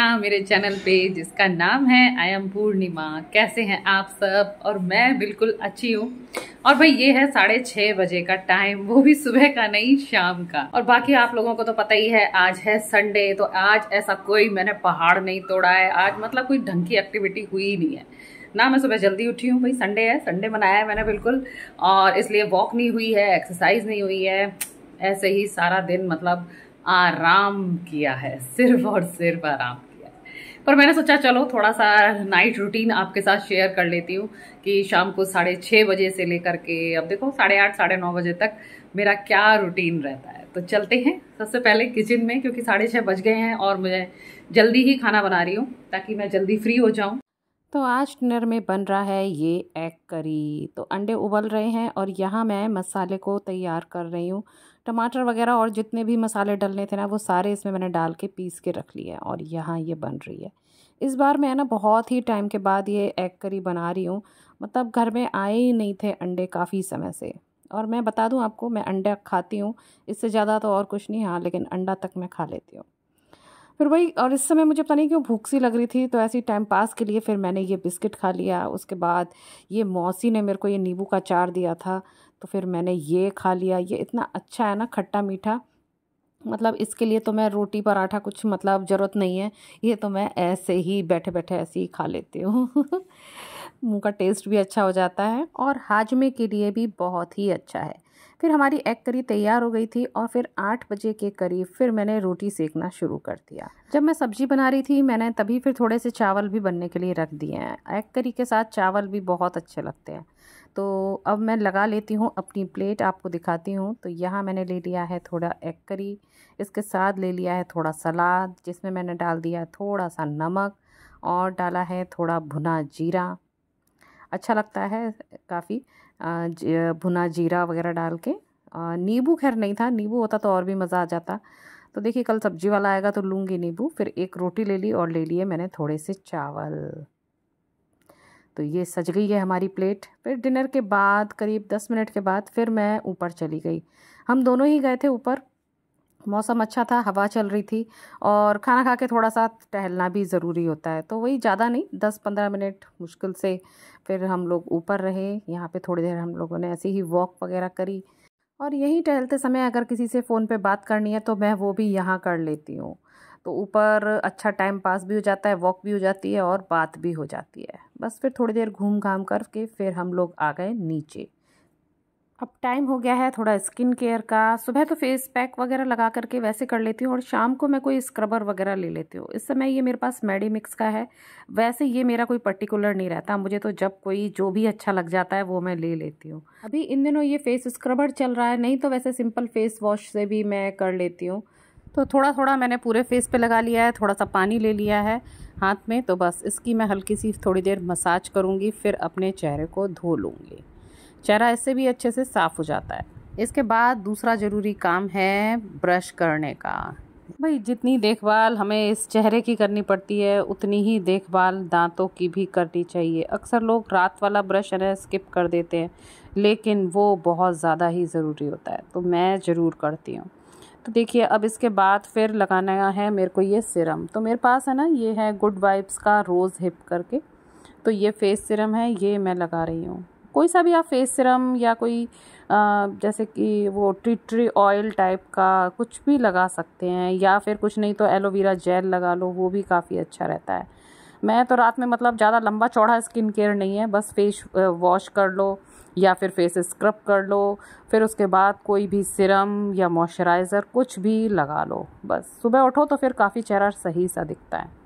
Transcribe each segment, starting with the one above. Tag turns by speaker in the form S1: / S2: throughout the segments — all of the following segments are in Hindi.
S1: का मेरे चैनल पे जिसका नाम है आई एम पूर्णिमा कैसे हैं आप सब और मैं बिल्कुल अच्छी हूँ और भाई ये है साढ़े छः बजे का टाइम वो भी सुबह का नहीं शाम का और बाकी आप लोगों को तो पता ही है आज है संडे तो आज ऐसा कोई मैंने पहाड़ नहीं तोड़ा है आज मतलब कोई ढंग की एक्टिविटी हुई ही नहीं है ना मैं सुबह जल्दी उठी हूँ भाई संडे है संडे मनाया है मैंने बिल्कुल और इसलिए वॉक नहीं हुई है एक्सरसाइज नहीं हुई है ऐसे ही सारा दिन मतलब आराम किया है सिर्फ और सिर्फ आराम पर मैंने सोचा चलो थोड़ा सा नाइट रूटीन आपके साथ शेयर कर लेती हूँ कि शाम को साढ़े छः बजे से लेकर के अब देखो साढ़े आठ साढ़े नौ बजे तक मेरा क्या रूटीन रहता है तो चलते हैं सबसे पहले किचन में क्योंकि साढ़े छः बज गए हैं और मैं जल्दी ही खाना बना रही हूँ ताकि मैं जल्दी फ्री हो जाऊँ तो आज डिनर में बन रहा है ये एग करी तो अंडे उबल रहे हैं और यहाँ मैं मसाले को तैयार कर रही हूँ टमाटर वगैरह और जितने भी मसाले डलने थे ना वो सारे इसमें मैंने डाल के पीस के रख लिए और यहाँ ये बन रही है इस बार मैं ना बहुत ही टाइम के बाद ये एग करी बना रही हूँ मतलब घर में आए ही नहीं थे अंडे काफ़ी समय से और मैं बता दूँ आपको मैं अंडा खाती हूँ इससे ज़्यादा तो और कुछ नहीं हाँ लेकिन अंडा तक मैं खा लेती हूँ फिर वही और इस समय मुझे पता नहीं क्यों भूख सी लग रही थी तो ऐसे ही टाइम पास के लिए फिर मैंने ये बिस्किट खा लिया उसके बाद ये मौसी ने मेरे को ये नींबू का चार दिया था तो फिर मैंने ये खा लिया ये इतना अच्छा है ना खट्टा मीठा मतलब इसके लिए तो मैं रोटी पराठा कुछ मतलब ज़रूरत नहीं है ये तो मैं ऐसे ही बैठे बैठे ऐसे ही खा लेती हूँ मुँह का टेस्ट भी अच्छा हो जाता है और हाजमे के लिए भी बहुत ही अच्छा है फिर हमारी एग करी तैयार हो गई थी और फिर आठ बजे के करीब फिर मैंने रोटी सेकना शुरू कर दिया जब मैं सब्जी बना रही थी मैंने तभी फिर थोड़े से चावल भी बनने के लिए रख दिए हैं एग करी के साथ चावल भी बहुत अच्छे लगते हैं तो अब मैं लगा लेती हूँ अपनी प्लेट आपको दिखाती हूँ तो यहाँ मैंने ले लिया है थोड़ा एग करी इसके साथ ले लिया है थोड़ा सलाद जिसमें मैंने डाल दिया थोड़ा सा नमक और डाला है थोड़ा भुना जीरा अच्छा लगता है काफ़ी भुना जीरा वगैरह डाल के नींबू खैर नहीं था नींबू होता तो और भी मज़ा आ जाता तो देखिए कल सब्जी वाला आएगा तो लूँगी नींबू फिर एक रोटी ले ली और ले लिए मैंने थोड़े से चावल तो ये सज गई है हमारी प्लेट फिर डिनर के बाद करीब दस मिनट के बाद फिर मैं ऊपर चली गई हम दोनों ही गए थे ऊपर मौसम अच्छा था हवा चल रही थी और खाना खा के थोड़ा सा टहलना भी ज़रूरी होता है तो वही ज़्यादा नहीं दस पंद्रह मिनट मुश्किल से फिर हम लोग ऊपर रहे यहाँ पे थोड़ी देर हम लोगों ने ऐसे ही वॉक वगैरह करी और यहीं टहलते समय अगर किसी से फ़ोन पे बात करनी है तो मैं वो भी यहाँ कर लेती हूँ तो ऊपर अच्छा टाइम पास भी हो जाता है वॉक भी हो जाती है और बात भी हो जाती है बस फिर थोड़ी देर घूम घाम करके फिर हम लोग आ गए नीचे अब टाइम हो गया है थोड़ा स्किन केयर का सुबह तो फेस पैक वगैरह लगा करके वैसे कर लेती हूँ और शाम को मैं कोई स्क्रबर वगैरह ले लेती हूँ इस समय ये मेरे पास मेडी मिक्स का है वैसे ये मेरा कोई पर्टिकुलर नहीं रहता मुझे तो जब कोई जो भी अच्छा लग जाता है वो मैं ले लेती हूँ अभी इन दिनों ये फेस स्क्रबर चल रहा है नहीं तो वैसे सिंपल फेस वॉश से भी मैं कर लेती हूँ तो थोड़ा थोड़ा मैंने पूरे फेस पे लगा लिया है थोड़ा सा पानी ले लिया है हाथ में तो बस इसकी मैं हल्की सी थोड़ी देर मसाज करूँगी फिर अपने चेहरे को धो लूँगी चेहरा इससे भी अच्छे से साफ़ हो जाता है इसके बाद दूसरा ज़रूरी काम है ब्रश करने का भाई जितनी देखभाल हमें इस चेहरे की करनी पड़ती है उतनी ही देखभाल दांतों की भी करनी चाहिए अक्सर लोग रात वाला ब्रश है स्किप कर देते हैं लेकिन वो बहुत ज़्यादा ही ज़रूरी होता है तो मैं ज़रूर करती हूँ तो देखिए अब इसके बाद फिर लगाना है मेरे को ये सिरम तो मेरे पास है ना ये है गुड वाइब्स का रोज़ हिप करके तो ये फेस सिरम है ये मैं लगा रही हूँ कोई सा भी आप फेस सिरम या कोई आ, जैसे कि वो ट्री ट्री ऑयल टाइप का कुछ भी लगा सकते हैं या फिर कुछ नहीं तो एलोवेरा जेल लगा लो वो भी काफ़ी अच्छा रहता है मैं तो रात में मतलब ज़्यादा लंबा चौड़ा स्किन केयर नहीं है बस फेस वॉश कर लो या फिर फेस स्क्रब कर लो फिर उसके बाद कोई भी सिरम या मॉइस्चराइज़र कुछ भी लगा लो बस सुबह उठो तो फिर काफ़ी चेहरा सही सा दिखता है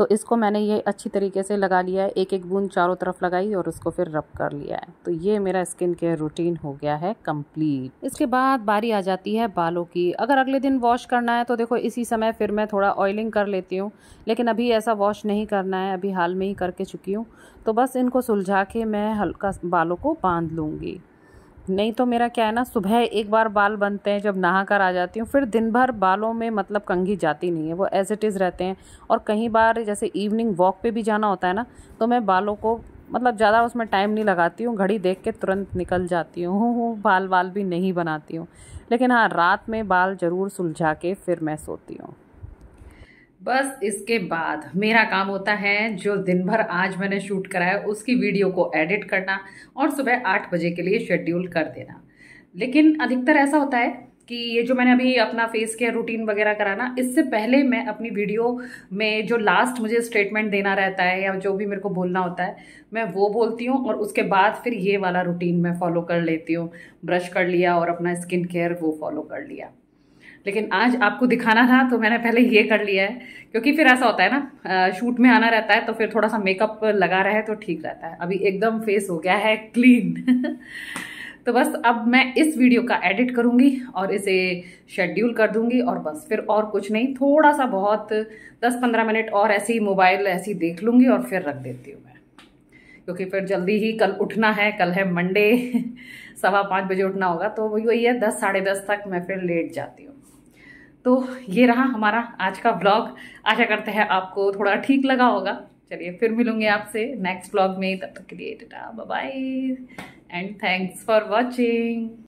S1: तो इसको मैंने ये अच्छी तरीके से लगा लिया है एक एक बूंद चारों तरफ लगाई और उसको फिर रब कर लिया है तो ये मेरा स्किन केयर रूटीन हो गया है कंप्लीट इसके बाद बारी आ जाती है बालों की अगर अगले दिन वॉश करना है तो देखो इसी समय फिर मैं थोड़ा ऑयलिंग कर लेती हूँ लेकिन अभी ऐसा वॉश नहीं करना है अभी हाल में ही करके चुकी हूँ तो बस इनको सुलझा के मैं हल्का बालों को बांध लूँगी नहीं तो मेरा क्या है ना सुबह एक बार बाल बनते हैं जब नहा कर आ जाती हूँ फिर दिन भर बालों में मतलब कंघी जाती नहीं है वो एज इट इज़ रहते हैं और कहीं बार जैसे इवनिंग वॉक पे भी जाना होता है ना तो मैं बालों को मतलब ज़्यादा उसमें टाइम नहीं लगाती हूँ घड़ी देख के तुरंत निकल जाती हूँ हूँ बाल बाल भी नहीं बनाती हूँ लेकिन हाँ रात में बाल ज़रूर सुलझा के फिर मैं सोती हूँ बस इसके बाद मेरा काम होता है जो दिन भर आज मैंने शूट कराया उसकी वीडियो को एडिट करना और सुबह आठ बजे के लिए शेड्यूल कर देना लेकिन अधिकतर ऐसा होता है कि ये जो मैंने अभी अपना फेस केयर रूटीन वगैरह कराना इससे पहले मैं अपनी वीडियो में जो लास्ट मुझे स्टेटमेंट देना रहता है या जो भी मेरे को बोलना होता है मैं वो बोलती हूँ और उसके बाद फिर ये वाला रूटीन मैं फॉलो कर लेती हूँ ब्रश कर लिया और अपना स्किन केयर वो फॉलो कर लिया लेकिन आज आपको दिखाना था तो मैंने पहले ये कर लिया है क्योंकि फिर ऐसा होता है ना शूट में आना रहता है तो फिर थोड़ा सा मेकअप लगा रहा है तो ठीक रहता है अभी एकदम फेस हो गया है क्लीन तो बस अब मैं इस वीडियो का एडिट करूँगी और इसे शेड्यूल कर दूंगी और बस फिर और कुछ नहीं थोड़ा सा बहुत 10-15 मिनट और ऐसे ही मोबाइल ऐसी देख लूँगी और फिर रख देती हूँ मैं क्योंकि फिर जल्दी ही कल उठना है कल है मंडे सवा पाँच बजे उठना होगा तो वही वही है दस साढ़े दस तक मैं फिर लेट जाती हूँ तो ये रहा हमारा आज का ब्लॉग आशा करते हैं आपको थोड़ा ठीक लगा होगा चलिए फिर मिलूंगे आपसे नेक्स्ट ब्लॉग में तब तक के लिए ta ta bye and thanks for watching